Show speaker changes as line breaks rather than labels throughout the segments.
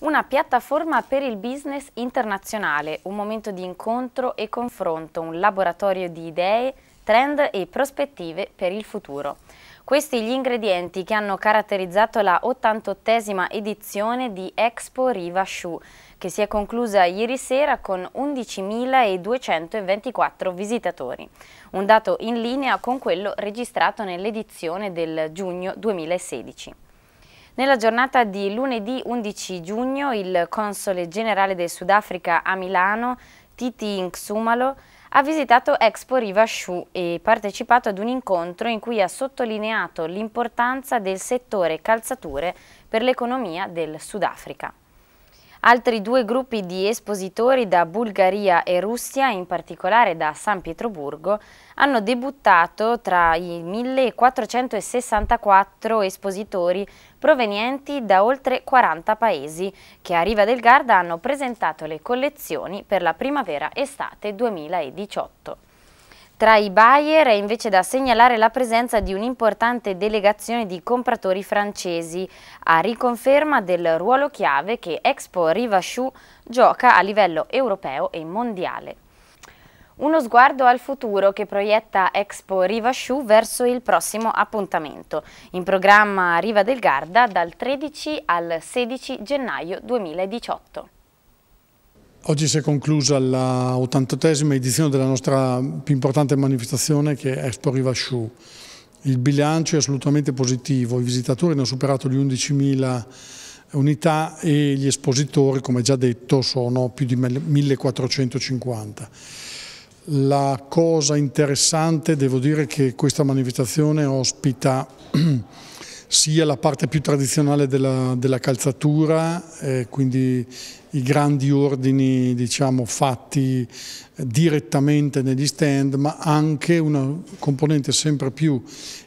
Una piattaforma per il business internazionale, un momento di incontro e confronto, un laboratorio di idee, trend e prospettive per il futuro. Questi gli ingredienti che hanno caratterizzato la 88esima edizione di Expo Riva Shoe, che si è conclusa ieri sera con 11.224 visitatori, un dato in linea con quello registrato nell'edizione del giugno 2016. Nella giornata di lunedì 11 giugno il console generale del Sudafrica a Milano, Titi Inxumalo, ha visitato Expo Riva Shoe e partecipato ad un incontro in cui ha sottolineato l'importanza del settore calzature per l'economia del Sudafrica. Altri due gruppi di espositori da Bulgaria e Russia, in particolare da San Pietroburgo, hanno debuttato tra i 1464 espositori provenienti da oltre 40 paesi che a Riva del Garda hanno presentato le collezioni per la primavera-estate 2018. Tra i buyer è invece da segnalare la presenza di un'importante delegazione di compratori francesi, a riconferma del ruolo chiave che Expo Riva Rivachou gioca a livello europeo e mondiale. Uno sguardo al futuro che proietta Expo Riva Shoe verso il prossimo appuntamento, in programma Riva del Garda dal 13 al 16 gennaio 2018.
Oggi si è conclusa la 88esima edizione della nostra più importante manifestazione che è Expo Riva Rivasciù. Il bilancio è assolutamente positivo, i visitatori hanno superato le 11.000 unità e gli espositori, come già detto, sono più di 1450. La cosa interessante, devo dire, è che questa manifestazione ospita sia la parte più tradizionale della, della calzatura, eh, quindi i grandi ordini diciamo, fatti eh, direttamente negli stand, ma anche una componente sempre più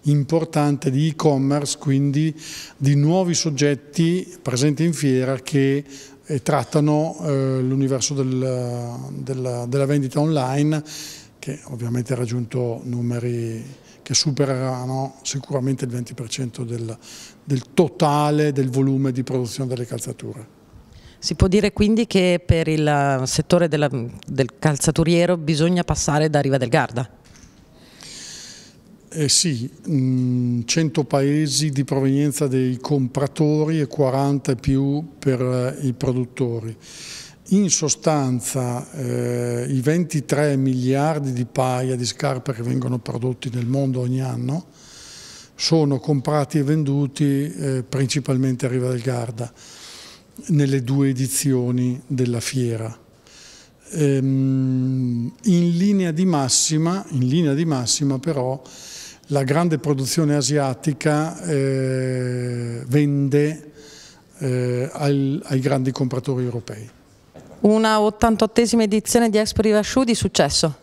importante di e-commerce, quindi di nuovi soggetti presenti in fiera che eh, trattano eh, l'universo del, della, della vendita online, che ovviamente ha raggiunto numeri che supereranno sicuramente il 20% del, del totale del volume di produzione delle calzature.
Si può dire quindi che per il settore della, del calzaturiero bisogna passare da Riva del Garda?
Eh sì, 100 mm, paesi di provenienza dei compratori e 40 più per eh, i produttori in sostanza eh, i 23 miliardi di paia di scarpe che vengono prodotti nel mondo ogni anno sono comprati e venduti eh, principalmente a Riva del Garda nelle due edizioni della fiera. Ehm, in, linea massima, in, linea di massima, però la grande produzione asiatica eh, vende eh, ai, ai grandi compratori europei
una 88esima edizione di Expo Rivasciù di successo?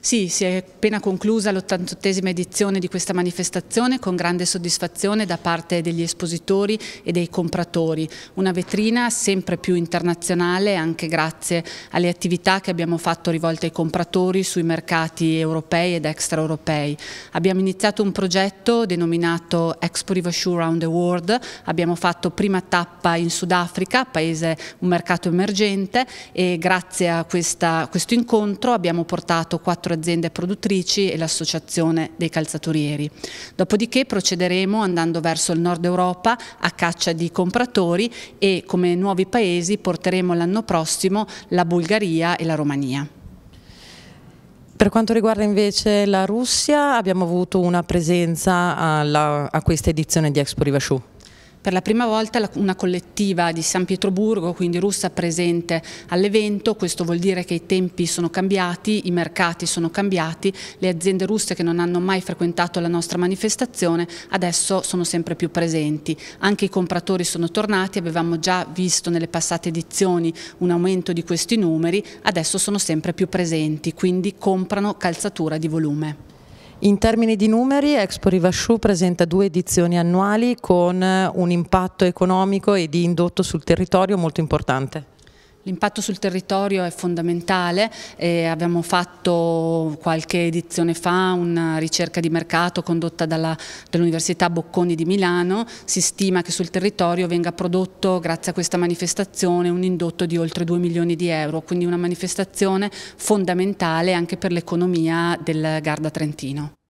Sì, si è appena conclusa l'88esima edizione di questa manifestazione con grande soddisfazione da parte degli espositori e dei compratori. Una vetrina sempre più internazionale anche grazie alle attività che abbiamo fatto rivolte ai compratori sui mercati europei ed extraeuropei. Abbiamo iniziato un progetto denominato Expo Rivashu Round the World, abbiamo fatto prima tappa in Sudafrica, paese un mercato emergente e grazie a questa, questo incontro abbiamo portato quattro quattro aziende produttrici e l'Associazione dei calzaturieri. Dopodiché procederemo andando verso il nord Europa a caccia di compratori e come nuovi paesi porteremo l'anno prossimo la Bulgaria e la Romania.
Per quanto riguarda invece la Russia abbiamo avuto una presenza alla, a questa edizione di Expo Riva Rivasciù.
Per la prima volta una collettiva di San Pietroburgo, quindi russa, presente all'evento, questo vuol dire che i tempi sono cambiati, i mercati sono cambiati, le aziende russe che non hanno mai frequentato la nostra manifestazione adesso sono sempre più presenti. Anche i compratori sono tornati, avevamo già visto nelle passate edizioni un aumento di questi numeri, adesso sono sempre più presenti, quindi comprano calzatura
di volume. In termini di numeri, Expo Rivasciù presenta due edizioni annuali con eh, un impatto economico e di indotto sul territorio molto importante.
L'impatto sul territorio è fondamentale, eh, abbiamo fatto qualche edizione fa una ricerca di mercato condotta dall'Università dall Bocconi di Milano, si stima che sul territorio venga prodotto grazie a questa manifestazione un indotto di oltre 2 milioni di euro, quindi una manifestazione fondamentale anche per l'economia del Garda Trentino.